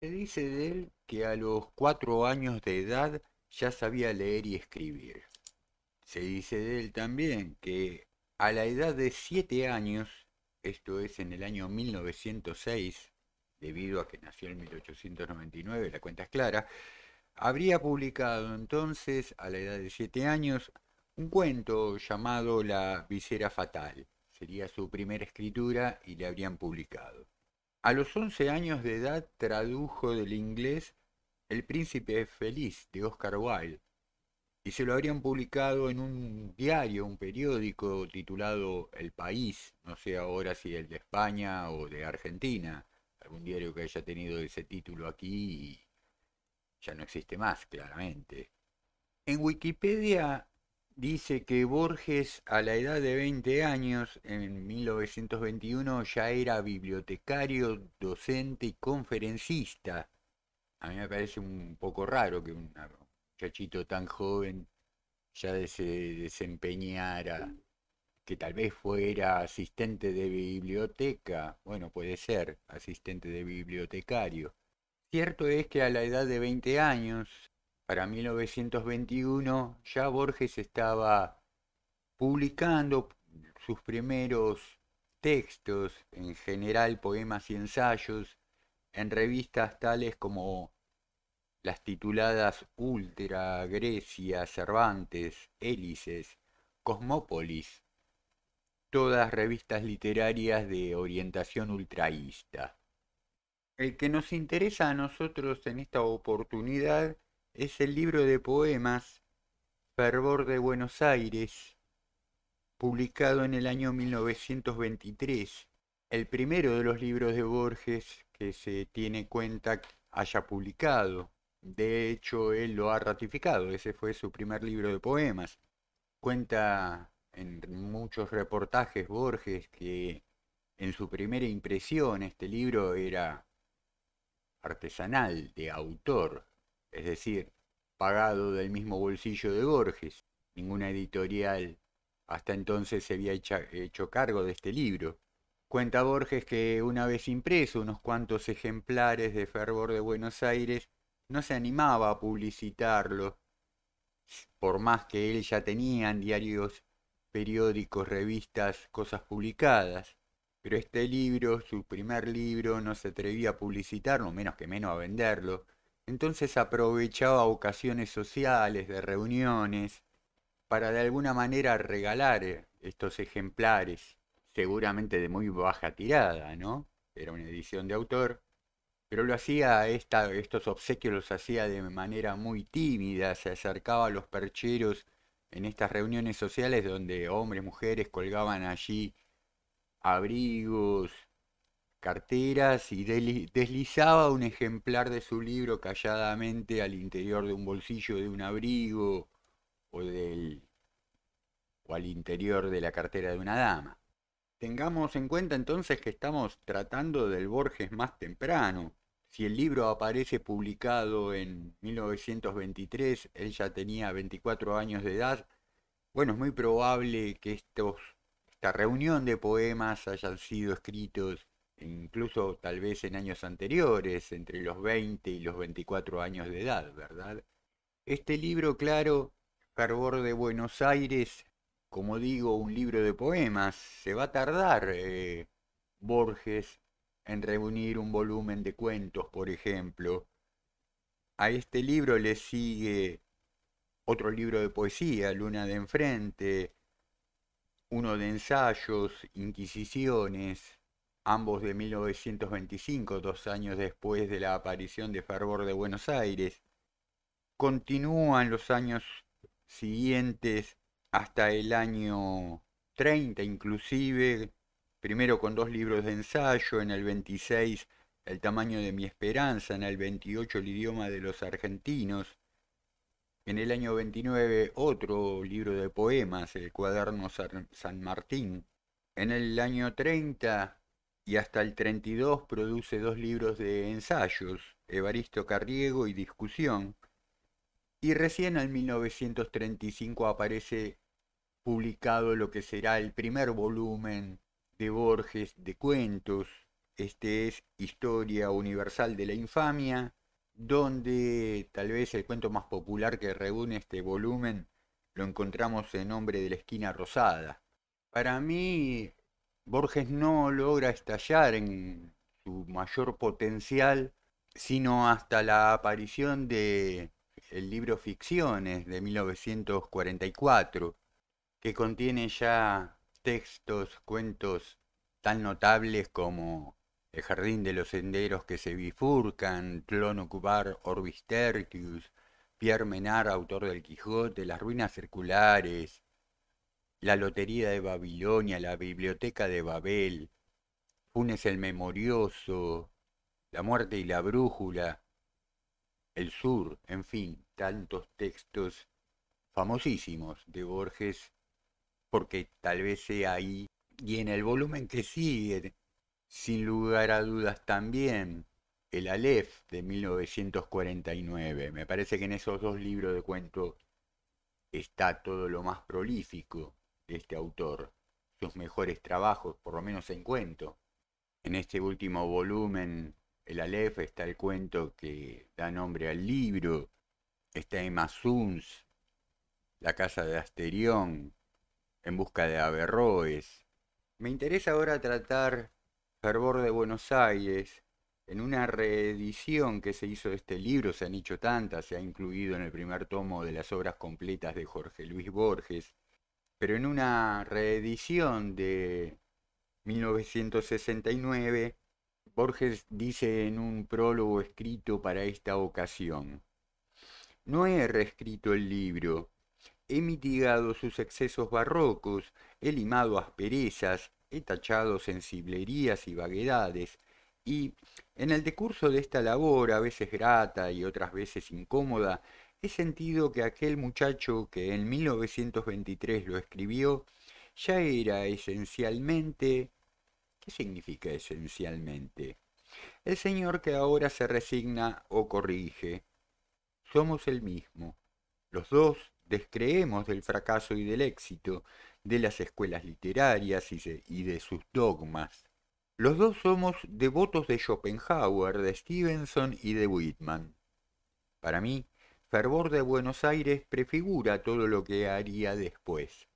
Se dice de él que a los cuatro años de edad ya sabía leer y escribir. Se dice de él también que a la edad de siete años, esto es en el año 1906, debido a que nació en 1899, la cuenta es clara, habría publicado entonces, a la edad de siete años, un cuento llamado La visera fatal. Sería su primera escritura y le habrían publicado. A los 11 años de edad tradujo del inglés El príncipe feliz de Oscar Wilde y se lo habrían publicado en un diario, un periódico titulado El País, no sé ahora si el de España o de Argentina, algún diario que haya tenido ese título aquí ya no existe más, claramente. En Wikipedia Dice que Borges a la edad de 20 años, en 1921, ya era bibliotecario, docente y conferencista. A mí me parece un poco raro que un muchachito tan joven ya se desempeñara, que tal vez fuera asistente de biblioteca, bueno, puede ser asistente de bibliotecario. Cierto es que a la edad de 20 años para 1921 ya Borges estaba publicando sus primeros textos, en general poemas y ensayos, en revistas tales como las tituladas Ultra, Grecia, Cervantes, Hélices, Cosmópolis, todas revistas literarias de orientación ultraísta. El que nos interesa a nosotros en esta oportunidad es el libro de poemas Fervor de Buenos Aires, publicado en el año 1923, el primero de los libros de Borges que se tiene cuenta haya publicado. De hecho, él lo ha ratificado, ese fue su primer libro de poemas. Cuenta en muchos reportajes Borges que en su primera impresión este libro era artesanal, de autor, es decir, pagado del mismo bolsillo de Borges. Ninguna editorial hasta entonces se había hecho cargo de este libro. Cuenta Borges que una vez impreso unos cuantos ejemplares de Fervor de Buenos Aires, no se animaba a publicitarlo, por más que él ya tenía en diarios, periódicos, revistas, cosas publicadas. Pero este libro, su primer libro, no se atrevía a publicitarlo, menos que menos a venderlo. Entonces aprovechaba ocasiones sociales, de reuniones, para de alguna manera regalar eh, estos ejemplares, seguramente de muy baja tirada, ¿no? Era una edición de autor, pero lo hacía, estos obsequios los hacía de manera muy tímida, se acercaba a los percheros en estas reuniones sociales donde hombres, mujeres colgaban allí abrigos, carteras y deslizaba un ejemplar de su libro calladamente al interior de un bolsillo de un abrigo o, del, o al interior de la cartera de una dama. Tengamos en cuenta entonces que estamos tratando del Borges más temprano. Si el libro aparece publicado en 1923, él ya tenía 24 años de edad, bueno, es muy probable que estos, esta reunión de poemas hayan sido escritos incluso tal vez en años anteriores, entre los 20 y los 24 años de edad, ¿verdad? Este libro, claro, Fervor de Buenos Aires, como digo, un libro de poemas, se va a tardar eh, Borges en reunir un volumen de cuentos, por ejemplo. A este libro le sigue otro libro de poesía, Luna de Enfrente, uno de ensayos, Inquisiciones, ambos de 1925, dos años después de la aparición de Fervor de Buenos Aires. Continúan los años siguientes hasta el año 30 inclusive, primero con dos libros de ensayo, en el 26 El tamaño de mi esperanza, en el 28 El idioma de los argentinos, en el año 29 otro libro de poemas, El cuaderno San Martín, en el año 30 y hasta el 32 produce dos libros de ensayos, Evaristo Carriego y Discusión, y recién en 1935 aparece publicado lo que será el primer volumen de Borges de cuentos, este es Historia Universal de la Infamia, donde tal vez el cuento más popular que reúne este volumen lo encontramos en nombre de la Esquina Rosada. Para mí Borges no logra estallar en su mayor potencial, sino hasta la aparición de el libro Ficciones de 1944, que contiene ya textos, cuentos tan notables como El jardín de los senderos que se bifurcan, Clonocubar Cubar Orbis Pierre Menard, autor del Quijote, Las ruinas circulares, la Lotería de Babilonia, la Biblioteca de Babel, Funes el Memorioso, La Muerte y la Brújula, El Sur, en fin, tantos textos famosísimos de Borges, porque tal vez sea ahí y en el volumen que sigue, sin lugar a dudas también, el Aleph de 1949. Me parece que en esos dos libros de cuento está todo lo más prolífico de este autor, sus mejores trabajos, por lo menos en cuento. En este último volumen, el alef está el cuento que da nombre al libro, está Emma Suns, La casa de Asterión, En busca de Averroes. Me interesa ahora tratar Fervor de Buenos Aires, en una reedición que se hizo de este libro, se han hecho tantas, se ha incluido en el primer tomo de las obras completas de Jorge Luis Borges, pero en una reedición de 1969, Borges dice en un prólogo escrito para esta ocasión, No he reescrito el libro, he mitigado sus excesos barrocos, he limado asperezas, he tachado sensiblerías y vaguedades, y en el decurso de esta labor, a veces grata y otras veces incómoda, he sentido que aquel muchacho que en 1923 lo escribió ya era esencialmente... ¿Qué significa esencialmente? El Señor que ahora se resigna o corrige. Somos el mismo. Los dos descreemos del fracaso y del éxito, de las escuelas literarias y de sus dogmas. Los dos somos devotos de Schopenhauer, de Stevenson y de Whitman. Para mí, fervor de Buenos Aires prefigura todo lo que haría después.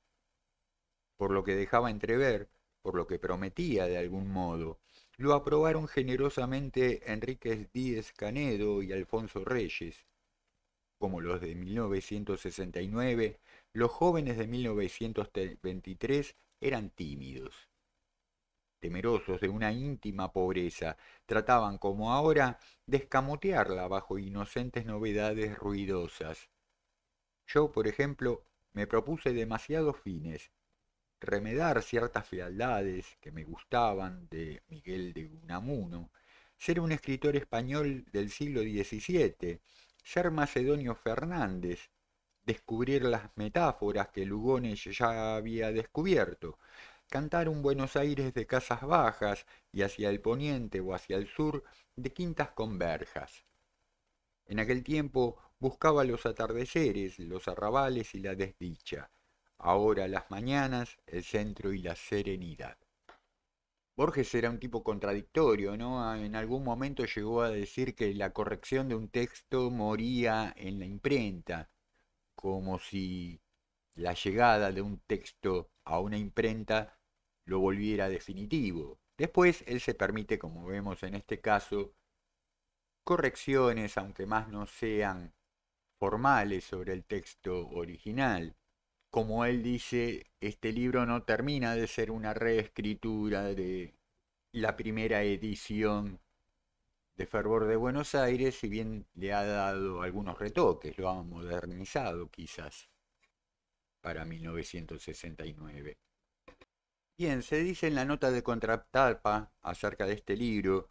Por lo que dejaba entrever, por lo que prometía de algún modo, lo aprobaron generosamente Enrique Díez Canedo y Alfonso Reyes. Como los de 1969, los jóvenes de 1923 eran tímidos temerosos de una íntima pobreza, trataban, como ahora, de escamotearla bajo inocentes novedades ruidosas. Yo, por ejemplo, me propuse demasiados fines, remedar ciertas fealdades que me gustaban de Miguel de Unamuno, ser un escritor español del siglo XVII, ser Macedonio Fernández, descubrir las metáforas que Lugones ya había descubierto, cantar un Buenos Aires de casas bajas y hacia el poniente o hacia el sur de quintas converjas. En aquel tiempo buscaba los atardeceres, los arrabales y la desdicha, ahora las mañanas, el centro y la serenidad. Borges era un tipo contradictorio, ¿no? Ah, en algún momento llegó a decir que la corrección de un texto moría en la imprenta, como si la llegada de un texto a una imprenta lo volviera definitivo. Después él se permite, como vemos en este caso, correcciones, aunque más no sean formales sobre el texto original. Como él dice, este libro no termina de ser una reescritura de la primera edición de Fervor de Buenos Aires, si bien le ha dado algunos retoques, lo ha modernizado quizás para 1969. Bien, se dice en la nota de contraptapa acerca de este libro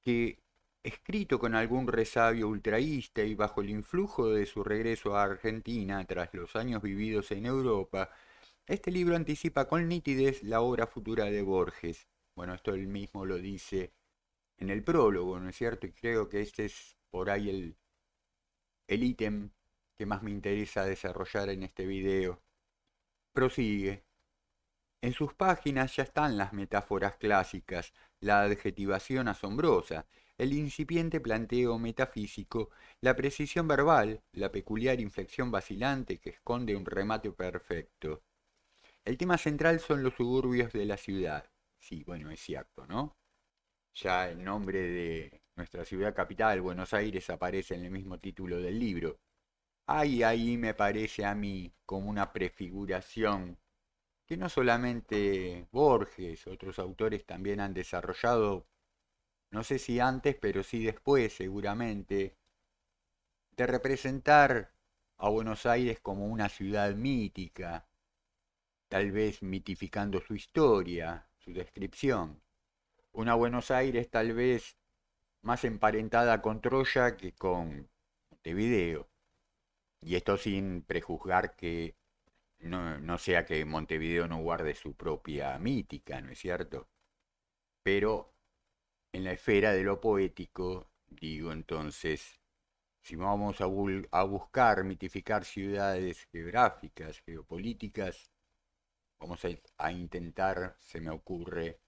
que, escrito con algún resabio ultraísta y bajo el influjo de su regreso a Argentina tras los años vividos en Europa, este libro anticipa con nitidez la obra futura de Borges. Bueno, esto él mismo lo dice en el prólogo, ¿no es cierto? Y creo que este es por ahí el, el ítem que más me interesa desarrollar en este video. Prosigue. En sus páginas ya están las metáforas clásicas, la adjetivación asombrosa, el incipiente planteo metafísico, la precisión verbal, la peculiar inflexión vacilante que esconde un remate perfecto. El tema central son los suburbios de la ciudad. Sí, bueno, es cierto, ¿no? Ya el nombre de nuestra ciudad capital, Buenos Aires, aparece en el mismo título del libro. Ay, ahí me parece a mí como una prefiguración que no solamente Borges, otros autores también han desarrollado, no sé si antes, pero sí después seguramente, de representar a Buenos Aires como una ciudad mítica, tal vez mitificando su historia, su descripción. Una Buenos Aires tal vez más emparentada con Troya que con Montevideo. Y esto sin prejuzgar que no, sea que Montevideo no guarde su propia mítica, ¿no es cierto? Pero en la esfera de lo poético, digo entonces, si vamos a, buscar mitificar ciudades geográficas, geopolíticas, vamos a, a, intentar, se me ocurre,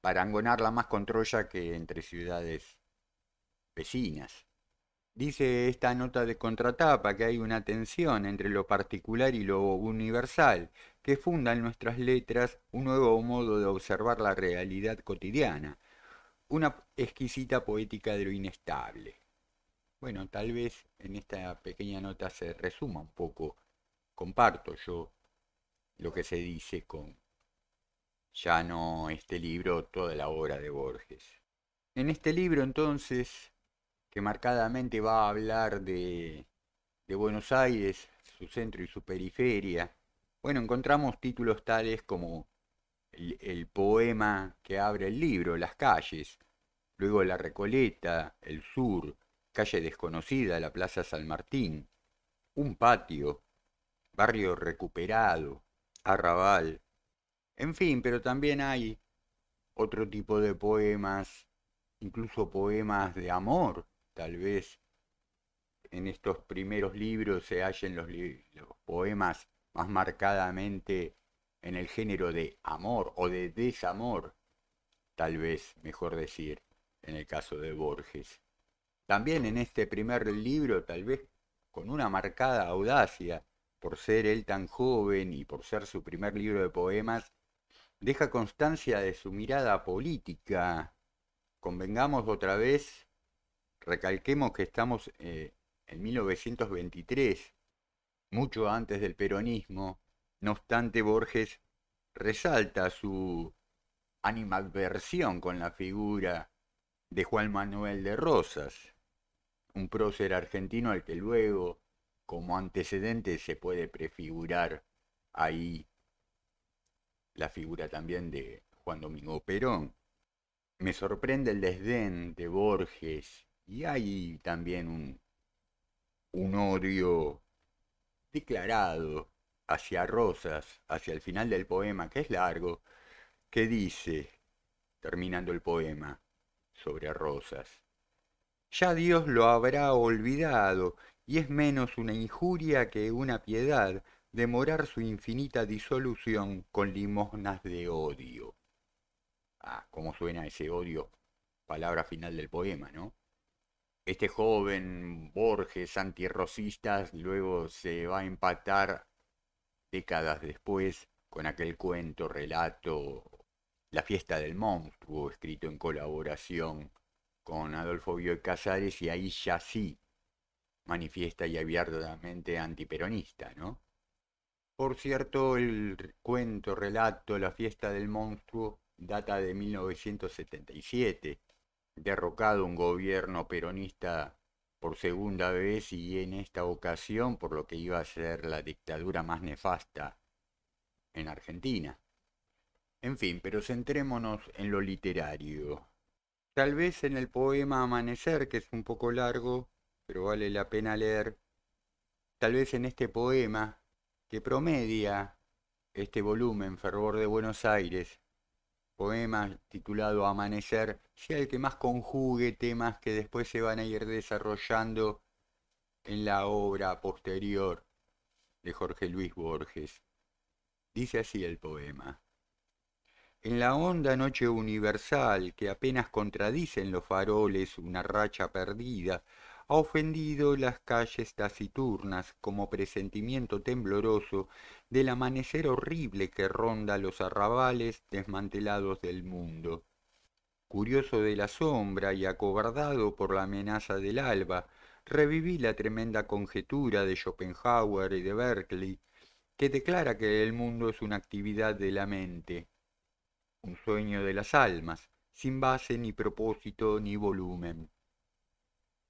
parangonarla más con Troya que entre ciudades vecinas. Dice esta nota de contratapa que hay una tensión entre lo particular y lo universal, que funda en nuestras letras un nuevo modo de observar la realidad cotidiana, una exquisita poética de lo inestable. Bueno, tal vez en esta pequeña nota se resuma un poco, comparto yo lo que se dice con ya no este libro, toda la obra de Borges. En este libro entonces que marcadamente va a hablar de, Buenos Aires, su centro y su periferia. Bueno, encontramos títulos tales como el, el, poema que abre el libro, Las calles, luego La Recoleta, El Sur, Calle Desconocida, la Plaza San Martín, Un Patio, Barrio Recuperado, Arrabal. En fin, pero también hay otro tipo de poemas, incluso poemas de amor, Tal vez en estos primeros libros se hallen los, poemas más marcadamente en el género de amor o de desamor, tal vez mejor decir, en el caso de Borges. También en este primer libro, tal vez con una marcada audacia, por ser él tan joven y por ser su primer libro de poemas, deja constancia de su mirada política. Convengamos otra vez Recalquemos que estamos eh, en 1923, mucho antes del peronismo, no obstante Borges resalta su animadversión con la figura de Juan Manuel de Rosas, un prócer argentino al que luego, como antecedente, se puede prefigurar ahí la figura también de Juan Domingo Perón. Me sorprende el desdén de Borges y hay también un, un odio declarado hacia Rosas, hacia el final del poema, que es largo, que dice, terminando el poema sobre Rosas, ya Dios lo habrá olvidado, y es menos una injuria que una piedad demorar su infinita disolución con limosnas de odio. Ah, cómo suena ese odio, palabra final del poema, ¿no? este joven Borges antirrocistas luego se va a empatar décadas después con aquel cuento, relato, La fiesta del monstruo, escrito en colaboración con Adolfo Bioy Casares, y ahí ya sí manifiesta y abiertamente antiperonista, ¿no? Por cierto, el cuento, relato, La fiesta del monstruo data de 1977 derrocado un gobierno peronista por segunda vez y en esta ocasión por lo que iba a ser la dictadura más nefasta en Argentina. En fin, pero centrémonos en lo literario. Tal vez en el poema Amanecer, que es un poco largo, pero vale la pena leer, tal vez en este poema que promedia este volumen Fervor de Buenos Aires, poema titulado Amanecer sea el que más conjugue temas que después se van a ir desarrollando en la obra posterior de Jorge Luis Borges. Dice así el poema. En la honda noche universal que apenas contradicen los faroles una racha perdida, ha ofendido las calles taciturnas como presentimiento tembloroso del amanecer horrible que ronda los arrabales desmantelados del mundo. Curioso de la sombra y acobardado por la amenaza del alba, reviví la tremenda conjetura de Schopenhauer y de Berkeley, que declara que el mundo es una actividad de la mente, un sueño de las almas, sin base ni propósito ni volumen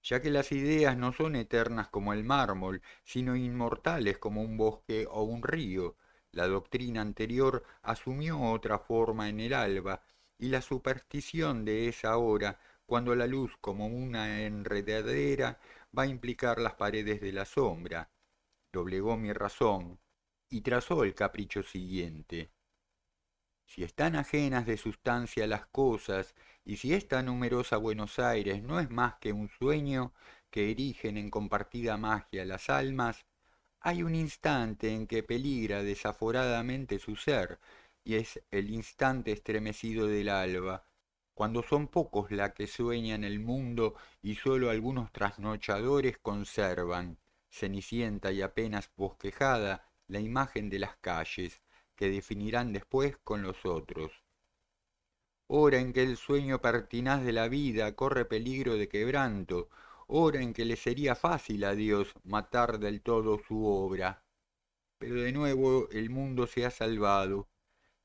ya que las ideas no son eternas como el mármol, sino inmortales como un bosque o un río. La doctrina anterior asumió otra forma en el alba, y la superstición de esa hora, cuando la luz como una enredadera va a implicar las paredes de la sombra. Doblegó mi razón y trazó el capricho siguiente si están ajenas de sustancia las cosas, y si esta numerosa Buenos Aires no es más que un sueño que erigen en compartida magia las almas, hay un instante en que peligra desaforadamente su ser, y es el instante estremecido del alba, cuando son pocos la que sueñan el mundo y sólo algunos trasnochadores conservan, cenicienta y apenas bosquejada, la imagen de las calles, que definirán después con los otros. Hora en que el sueño pertinaz de la vida corre peligro de quebranto, hora en que le sería fácil a Dios matar del todo su obra. Pero de nuevo el mundo se ha salvado.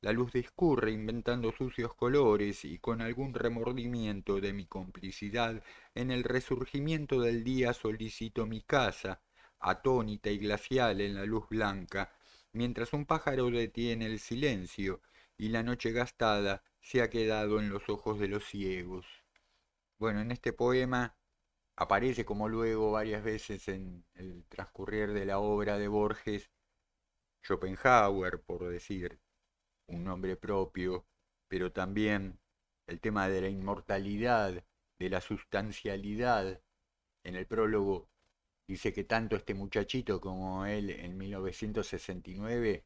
La luz discurre inventando sucios colores y con algún remordimiento de mi complicidad, en el resurgimiento del día solicito mi casa, atónita y glacial en la luz blanca, mientras un pájaro detiene el silencio y la noche gastada se ha quedado en los ojos de los ciegos. Bueno, en este poema aparece como luego varias veces en el transcurrir de la obra de Borges Schopenhauer, por decir un nombre propio, pero también el tema de la inmortalidad, de la sustancialidad. En el prólogo Dice que tanto este muchachito como él en 1969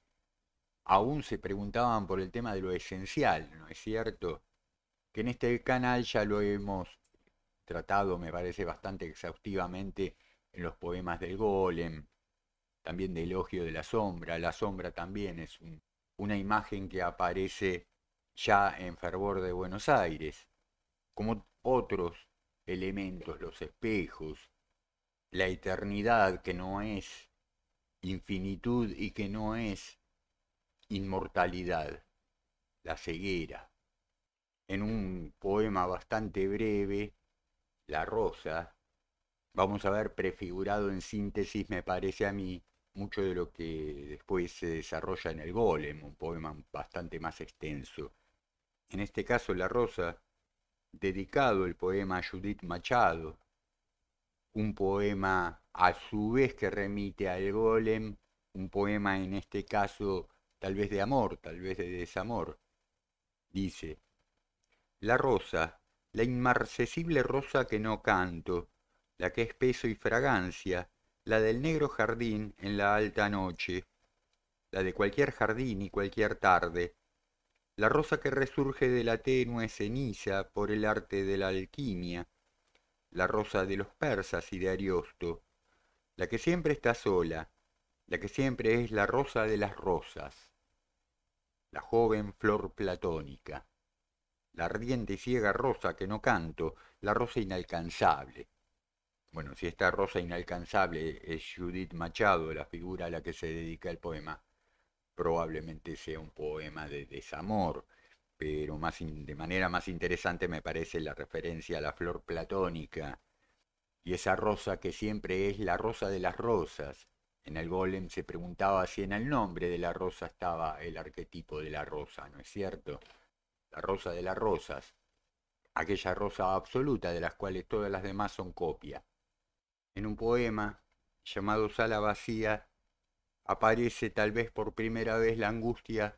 aún se preguntaban por el tema de lo esencial, ¿no es cierto? Que en este canal ya lo hemos tratado, me parece, bastante exhaustivamente en los poemas del golem, también de elogio de la sombra. La sombra también es una imagen que aparece ya en fervor de Buenos Aires, como otros elementos, los espejos, la eternidad que no es infinitud y que no es inmortalidad, la ceguera. En un poema bastante breve, La Rosa, vamos a ver prefigurado en síntesis, me parece a mí, mucho de lo que después se desarrolla en el Golem, un poema bastante más extenso. En este caso, La Rosa, dedicado el poema a Judith Machado, un poema a su vez que remite al golem, un poema en este caso tal vez de amor, tal vez de desamor. Dice, la rosa, la inmarcesible rosa que no canto, la que es peso y fragancia, la del negro jardín en la alta noche, la de cualquier jardín y cualquier tarde, la rosa que resurge de la tenue ceniza por el arte de la alquimia, la rosa de los persas y de Ariosto, la que siempre está sola, la que siempre es la rosa de las rosas, la joven flor platónica, la ardiente y ciega rosa que no canto, la rosa inalcanzable. Bueno, si esta rosa inalcanzable es Judith Machado, la figura a la que se dedica el poema, probablemente sea un poema de desamor, pero más de manera más interesante me parece la referencia a la flor platónica y esa rosa que siempre es la rosa de las rosas. En el golem se preguntaba si en el nombre de la rosa estaba el arquetipo de la rosa, ¿no es cierto? La rosa de las rosas, aquella rosa absoluta de las cuales todas las demás son copia. En un poema llamado Sala Vacía aparece tal vez por primera vez la angustia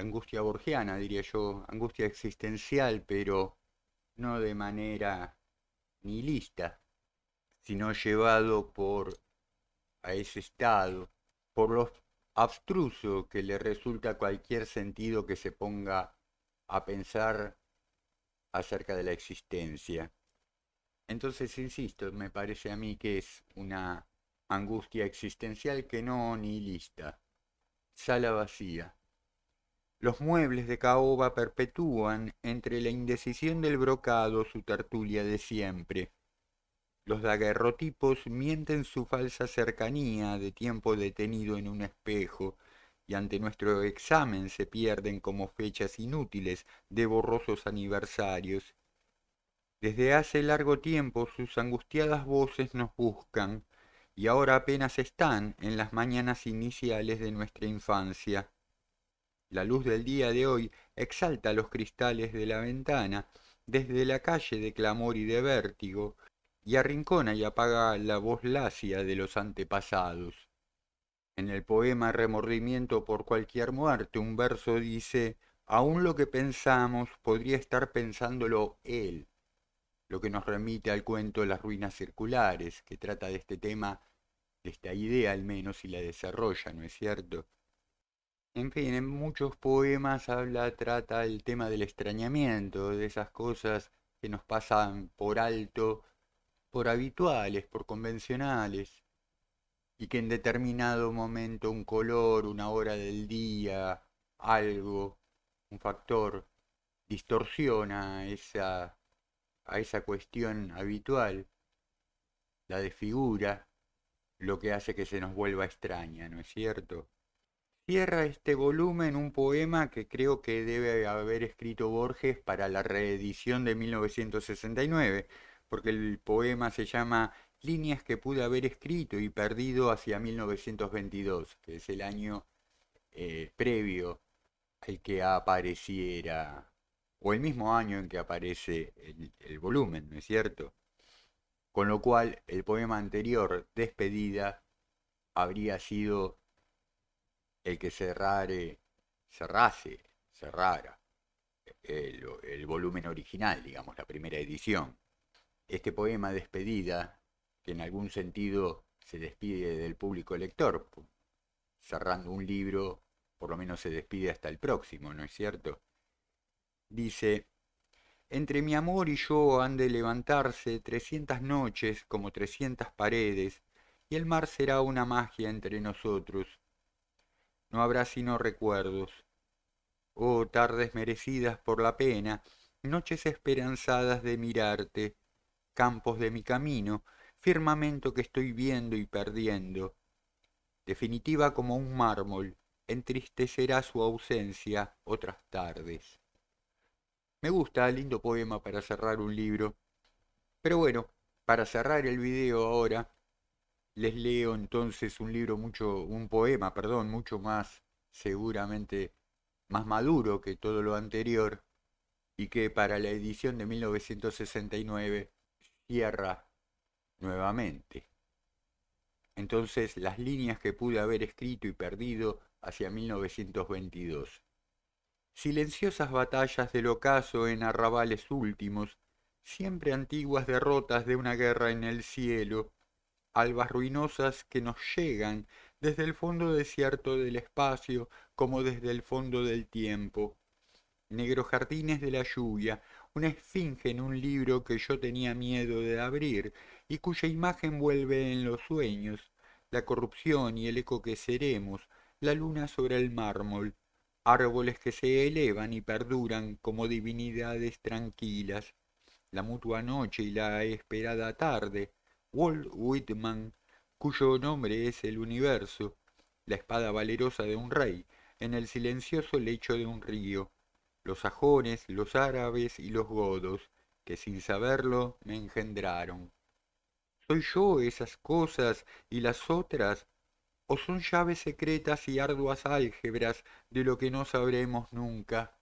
angustia borgiana, diría yo, angustia existencial, pero no de manera nihilista, sino llevado por a ese estado, por lo abstruso que le resulta cualquier sentido que se ponga a pensar acerca de la existencia. Entonces, insisto, me parece a mí que es una angustia existencial que no nihilista, sala vacía. Los muebles de caoba perpetúan entre la indecisión del brocado su tertulia de siempre. Los daguerrotipos mienten su falsa cercanía de tiempo detenido en un espejo, y ante nuestro examen se pierden como fechas inútiles de borrosos aniversarios. Desde hace largo tiempo sus angustiadas voces nos buscan, y ahora apenas están en las mañanas iniciales de nuestra infancia. La luz del día de hoy exalta los cristales de la ventana desde la calle de clamor y de vértigo, y arrincona y apaga la voz lacia de los antepasados. En el poema Remordimiento por cualquier muerte, un verso dice, aún lo que pensamos podría estar pensándolo él, lo que nos remite al cuento Las ruinas circulares, que trata de este tema, de esta idea al menos, y la desarrolla, ¿no es cierto? En fin, en muchos poemas habla, trata el tema del extrañamiento, de esas cosas que nos pasan por alto, por habituales, por convencionales, y que en determinado momento un color, una hora del día, algo, un factor, distorsiona esa, a esa cuestión habitual, la desfigura, lo que hace que se nos vuelva extraña, ¿no es cierto? Cierra este volumen un poema que creo que debe haber escrito Borges para la reedición de 1969, porque el poema se llama Líneas que pude haber escrito y perdido hacia 1922, que es el año eh, previo al que apareciera, o el mismo año en que aparece el volumen, ¿no es cierto? Con lo cual, el poema anterior, Despedida, habría sido el que cerrare, cerrase, cerrara eh, el, volumen original, digamos, la primera edición. Este poema despedida, que en algún sentido se despide del público lector, cerrando un libro, por lo menos se despide hasta el próximo, ¿no es cierto? Dice, entre mi amor y yo han de levantarse 300 noches como 300 paredes, y el mar será una magia entre nosotros, no habrá sino recuerdos. Oh tardes merecidas por la pena, noches esperanzadas de mirarte, campos de mi camino, firmamento que estoy viendo y perdiendo. Definitiva como un mármol, entristecerá su ausencia otras tardes. Me gusta, lindo poema para cerrar un libro. Pero bueno, para cerrar el video ahora, les leo entonces un libro mucho, un poema, perdón, mucho más seguramente más maduro que todo lo anterior y que para la edición de 1969 cierra nuevamente. Entonces las líneas que pude haber escrito y perdido hacia 1922. Silenciosas batallas del ocaso en arrabales últimos, siempre antiguas derrotas de una guerra en el cielo, albas ruinosas que nos llegan desde el fondo desierto del espacio como desde el fondo del tiempo. Negros jardines de la lluvia, una esfinge en un libro que yo tenía miedo de abrir y cuya imagen vuelve en los sueños, la corrupción y el eco que seremos, la luna sobre el mármol, árboles que se elevan y perduran como divinidades tranquilas, la mutua noche y la esperada tarde, Walt Whitman, cuyo nombre es el universo, la espada valerosa de un rey, en el silencioso lecho de un río, los sajones, los árabes y los godos, que sin saberlo me engendraron. ¿Soy yo esas cosas y las otras? ¿O son llaves secretas y arduas álgebras de lo que no sabremos nunca?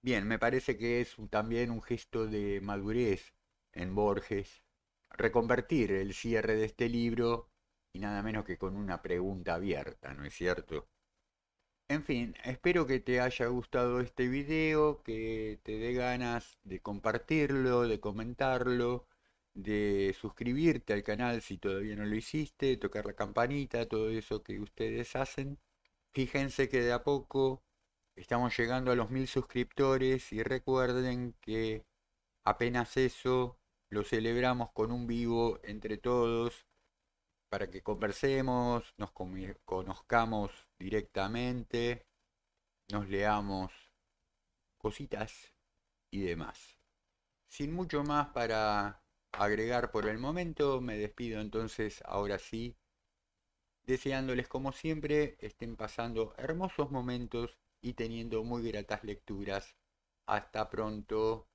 Bien, me parece que es también un gesto de madurez en Borges reconvertir el cierre de este libro y nada menos que con una pregunta abierta, ¿no es cierto? En fin, espero que te haya gustado este video, que te dé ganas de compartirlo, de comentarlo, de suscribirte al canal si todavía no lo hiciste, tocar la campanita, todo eso que ustedes hacen. Fíjense que de a poco estamos llegando a los mil suscriptores y recuerden que apenas eso lo celebramos con un vivo entre todos para que conversemos, nos conozcamos directamente, nos leamos cositas y demás. Sin mucho más para agregar por el momento, me despido entonces ahora sí, deseándoles como siempre estén pasando hermosos momentos y teniendo muy gratas lecturas. Hasta pronto.